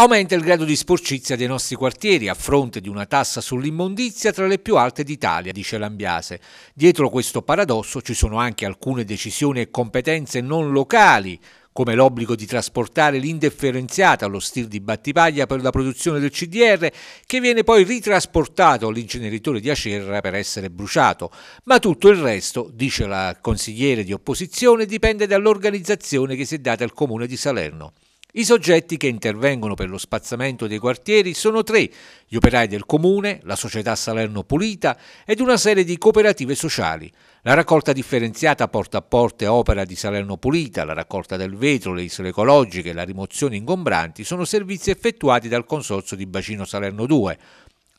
Aumenta il grado di sporcizia dei nostri quartieri a fronte di una tassa sull'immondizia tra le più alte d'Italia, dice Lambiase. Dietro questo paradosso ci sono anche alcune decisioni e competenze non locali, come l'obbligo di trasportare l'indifferenziata allo stir di Battipaglia per la produzione del CDR, che viene poi ritrasportato all'inceneritore di Acerra per essere bruciato. Ma tutto il resto, dice la consigliere di opposizione, dipende dall'organizzazione che si è data al comune di Salerno. I soggetti che intervengono per lo spazzamento dei quartieri sono tre, gli operai del comune, la società Salerno Pulita ed una serie di cooperative sociali. La raccolta differenziata porta a porta e opera di Salerno Pulita, la raccolta del vetro, le isole ecologiche, la rimozione ingombranti sono servizi effettuati dal Consorzio di Bacino Salerno 2,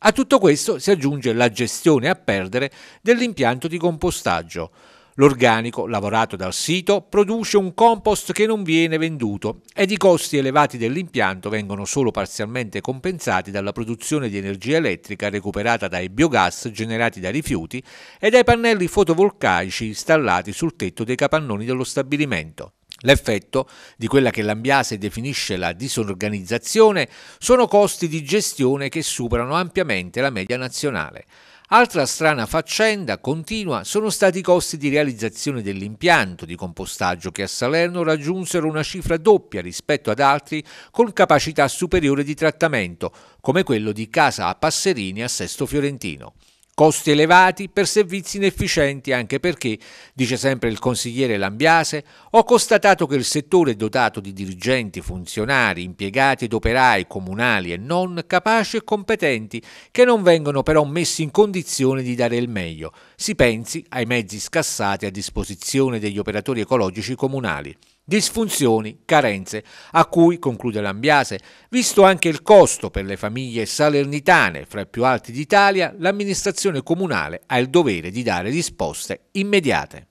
a tutto questo si aggiunge la gestione a perdere dell'impianto di compostaggio. L'organico lavorato dal sito produce un compost che non viene venduto ed i costi elevati dell'impianto vengono solo parzialmente compensati dalla produzione di energia elettrica recuperata dai biogas generati dai rifiuti e dai pannelli fotovoltaici installati sul tetto dei capannoni dello stabilimento. L'effetto di quella che l'Ambiase definisce la disorganizzazione sono costi di gestione che superano ampiamente la media nazionale. Altra strana faccenda continua sono stati i costi di realizzazione dell'impianto di compostaggio che a Salerno raggiunsero una cifra doppia rispetto ad altri con capacità superiore di trattamento, come quello di Casa a Passerini a Sesto Fiorentino costi elevati per servizi inefficienti anche perché, dice sempre il consigliere Lambiase, ho constatato che il settore è dotato di dirigenti, funzionari, impiegati ed operai comunali e non capaci e competenti che non vengono però messi in condizione di dare il meglio. Si pensi ai mezzi scassati a disposizione degli operatori ecologici comunali disfunzioni, carenze, a cui, conclude l'Ambiase, visto anche il costo per le famiglie salernitane fra i più alti d'Italia, l'amministrazione comunale ha il dovere di dare risposte immediate.